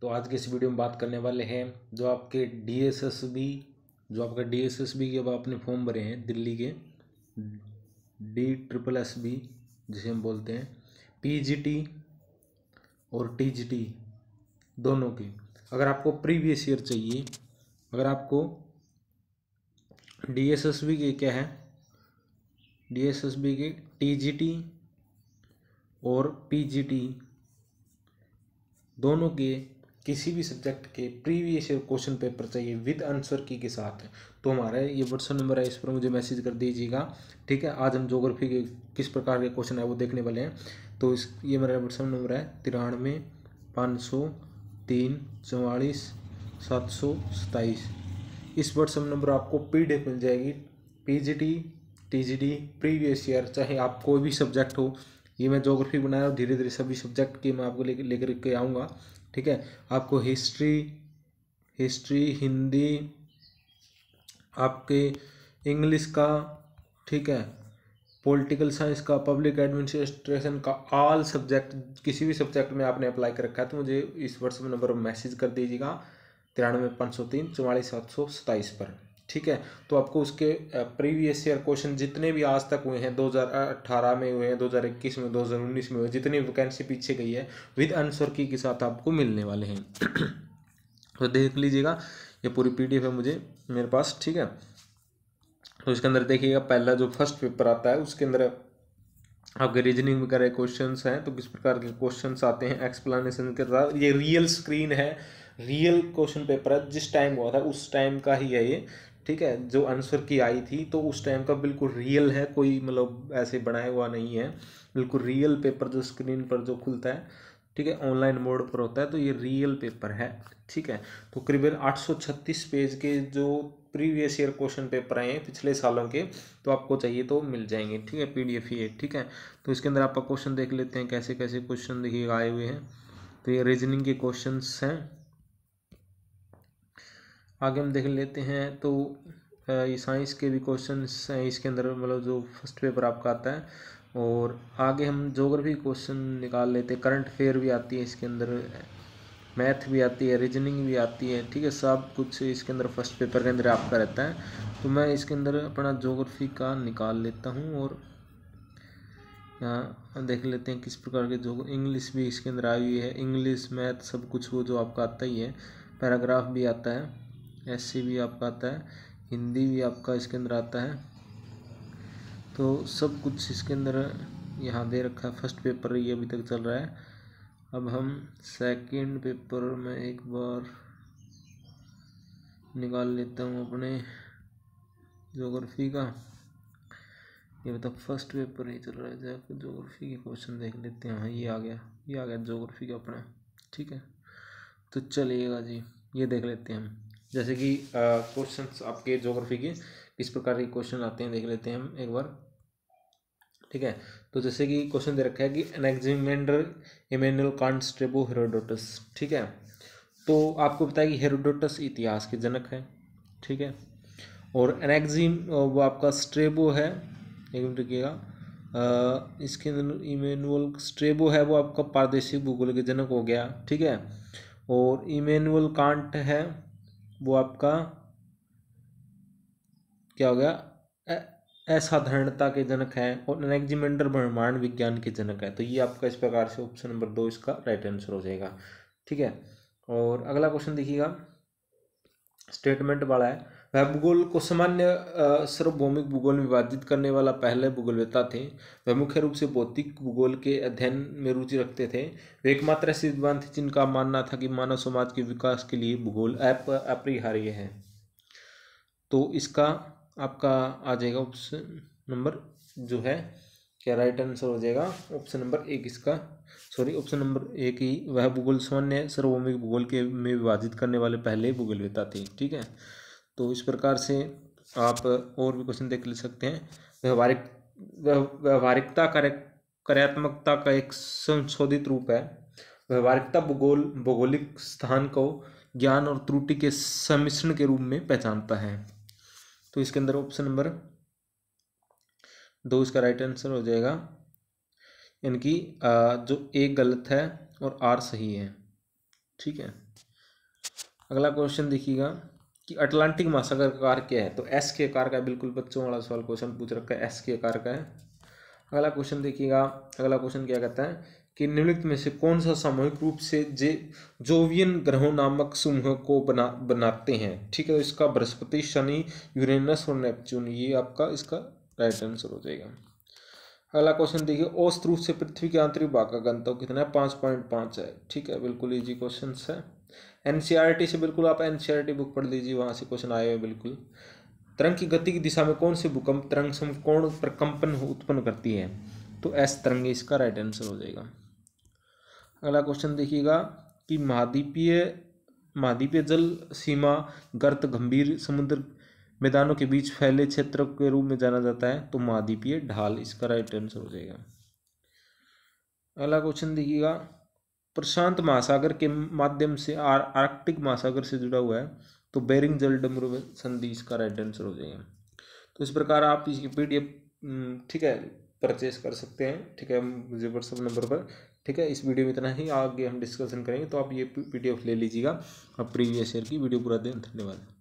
तो आज के इस वीडियो में बात करने वाले हैं जो आपके डी एस एस बी जो आपका डी एस एस बी के अब आपने फॉर्म भरे हैं दिल्ली के डी ट्रिपल एस बी जिसे हम बोलते हैं पी जी टी और टी जी टी दोनों के अगर आपको प्रीवियस ईयर चाहिए अगर आपको डी एस एस बी के क्या है डी एस एस बी के टी जी टी और पी जी टी दोनों के किसी भी सब्जेक्ट के प्रीवियस ईयर क्वेश्चन पेपर चाहिए विद आंसर की के साथ तो हमारा ये व्हाट्सअप नंबर है इस पर मुझे मैसेज कर दीजिएगा ठीक है आज हम जोग्राफी के किस प्रकार के क्वेश्चन है वो देखने वाले हैं तो इस ये मेरा व्हाट्सअप नंबर है तिरानवे पाँच सौ तीन चौवालीस सात सौ सताईस इस व्हाट्सअप नंबर आपको पी मिल जाएगी P G T T G D previous year चाहे आप कोई भी सब्जेक्ट हो ये मैं जोग्राफी बना रहा हूँ धीरे धीरे सभी सब्जेक्ट के मैं आपको लेकर लेकर के आऊँगा ठीक है आपको हिस्ट्री हिस्ट्री हिंदी आपके इंग्लिश का ठीक है पॉलिटिकल साइंस का पब्लिक एडमिनिस्ट्रेशन का ऑल सब्जेक्ट किसी भी सब्जेक्ट में आपने अप्लाई कर रखा है तो मुझे इस व्हाट्सएप नंबर पर मैसेज कर दीजिएगा तिरानवे पाँच सौ तीन चौवालीस सात सौ सताईस पर ठीक है तो आपको उसके प्रीवियस ईयर क्वेश्चन जितने भी आज तक हुए हैं 2018 में हुए हैं 2021 में 2019 में हुए जितनी वैकेंसी पीछे गई है विद आंसर की के साथ आपको मिलने वाले हैं तो देख लीजिएगा ये पूरी पीडीएफ है मुझे मेरे पास ठीक है तो इसके अंदर देखिएगा पहला जो फर्स्ट पेपर आता है उसके अंदर आपके रीजनिंग वगैरह क्वेश्चन हैं तो किस प्रकार के क्वेश्चन आते हैं एक्सप्लानशन के साथ ये रियल स्क्रीन है रियल क्वेश्चन पेपर है जिस टाइम हुआ था उस टाइम का ही है ये ठीक है जो आंसर की आई थी तो उस टाइम का बिल्कुल रियल है कोई मतलब ऐसे बनाया हुआ नहीं है बिल्कुल रियल पेपर जो स्क्रीन पर जो खुलता है ठीक है ऑनलाइन मोड पर होता है तो ये रियल पेपर है ठीक है तो करीबन 836 पेज के जो प्रीवियस ईयर क्वेश्चन पेपर आए हैं पिछले सालों के तो आपको चाहिए तो मिल जाएंगे ठीक है पी पीडीएफ ये ठीक है तो इसके अंदर आपका क्वेश्चन देख लेते हैं कैसे कैसे क्वेश्चन देखिए आए हुए हैं तो ये रीजनिंग के क्वेश्चन हैं आगे हम देख लेते हैं तो ये साइंस के भी क्वेश्चन हैं इसके अंदर मतलब जो फर्स्ट पेपर आपका आता है और आगे हम जोग्राफी क्वेश्चन निकाल लेते हैं करंट अफेयर भी आती है इसके अंदर मैथ भी आती है रीजनिंग भी आती है ठीक है सब कुछ इसके अंदर फर्स्ट पेपर के अंदर आपका रहता है तो मैं इसके अंदर अपना जोग्राफी का निकाल लेता हूँ और यहाँ देख लेते हैं किस प्रकार के जो इंग्लिश भी इसके अंदर आई हुई है इंग्लिश मैथ सब कुछ वो जो आपका आता ही है पैराग्राफ भी आता है एस भी आपका आता है हिंदी भी आपका इसके अंदर आता है तो सब कुछ इसके अंदर यहाँ दे रखा है फर्स्ट पेपर ये अभी तक चल रहा है अब हम सेकंड पेपर में एक बार निकाल लेता हूँ अपने जोग्राफी का ये मतलब फर्स्ट पेपर ही चल रहा है जाकर जोग्राफी के क्वेश्चन देख लेते हैं हाँ ये आ गया ये आ गया जोग्राफी का अपना ठीक है तो चलिएगा जी ये देख लेते हैं हम जैसे कि क्वेश्चन आपके जोग्राफी के किस प्रकार के क्वेश्चन आते हैं देख लेते हैं हम एक बार ठीक है तो जैसे कि क्वेश्चन दे रखा है कि एनेक्सिमेंडर इमेनुअल कॉन्स्टेबो हेरोडोटस ठीक है तो आपको बताया कि हेरोडोटस इतिहास के जनक है ठीक है और एनेक्जिम वो आपका स्ट्रेबो है एक मिनट रुकिएगा इसके अंदर इमेनुअल स्ट्रेबो है वो आपका पारदेशी भूगोल के जनक हो गया ठीक है और इमेनुअल कांट है वो आपका क्या हो गया असाधारणता के जनक है और अलेक्जेमेंडर ब्रह्मांड विज्ञान के जनक है तो ये आपका इस प्रकार से ऑप्शन नंबर दो इसका राइट आंसर हो जाएगा ठीक है और अगला क्वेश्चन देखिएगा स्टेटमेंट वाला है वह भूगोल को सामान्य सार्वभौमिक भूगोल में विभाजित करने वाला पहले भूगोलवेता थे वह मुख्य रूप से भौतिक भूगोल के अध्ययन में रुचि रखते थे वे एकमात्र ऐसे विद्वान थे जिनका मानना था कि मानव समाज के विकास के लिए भूगोल ऐप अपरिहार्य है तो इसका आपका आ जाएगा ऑप्शन नंबर जो है क्या राइट आंसर हो जाएगा ऑप्शन नंबर एक इसका सॉरी ऑप्शन नंबर एक ही वह भूगोल सामान्य सार्वभौमिक भूगोल के में विभाजित करने वाले पहले भूगोलवेता थे ठीक है तो इस प्रकार से आप और भी क्वेश्चन देख ले सकते हैं व्यवहारिक व्यवहारिकता कार्य कार्यात्मकता का एक संशोधित रूप है व्यवहारिकता भूगोल भौगोलिक स्थान को ज्ञान और त्रुटि के सम्मिश्रण के रूप में पहचानता है तो इसके अंदर ऑप्शन नंबर दो इसका राइट आंसर हो जाएगा इनकी जो ए गलत है और आर सही है ठीक है अगला क्वेश्चन देखिएगा कि अटलांटिक महासागर का आकार क्या है तो एस के आकार का बिल्कुल बच्चों वाला सवाल क्वेश्चन पूछ रखा है एस के आकार का है अगला क्वेश्चन देखिएगा अगला क्वेश्चन क्या कहता है कि निम्नलिखित में से कौन सा सामूहिक रूप से जे जोवियन ग्रहों नामक समूह को बना बनाते हैं ठीक है तो इसका बृहस्पति शनि यूरेनस और नेपच्यून ये आपका इसका राइट आंसर हो जाएगा अगला क्वेश्चन देखिए औस्त रूप से पृथ्वी के आंतरिक भाग का घनत्व कितना है पाँच पॉइंट पाँच है ठीक है बिल्कुल ईजी क्वेश्चन है एन e से बिल्कुल आप एन बुक e पढ़ लीजिए वहाँ से क्वेश्चन आए हुए बिल्कुल तरंग की गति की दिशा में कौन से भूकंप तरंग समकोण प्रकंपन उत्पन्न करती तो है तो एस तरंग इसका राइट आंसर हो जाएगा अगला क्वेश्चन देखिएगा कि महाद्वीपीय महाद्वीपीय जल सीमा गर्त गंभीर समुद्र मैदानों के बीच फैले क्षेत्र के रूप में जाना जाता है तो महाद्वीपीय ढाल इसका राइट आंसर हो जाएगा अगला क्वेश्चन देखिएगा प्रशांत महासागर के माध्यम से आर, आर्कटिक महासागर से जुड़ा हुआ है तो बेरिंग जल डमर संधि इसका राइट आंसर हो जाएगा तो इस प्रकार आप इसकी पी हम्म, ठीक है परचेस कर सकते हैं ठीक है मुझे व्हाट्सअप नंबर पर ठीक है इस वीडियो में इतना ही आगे हम डिस्कशन करेंगे तो आप ये पी ले लीजिएगा और प्रीवियस ईयर की वीडियो पूरा दें धन्यवाद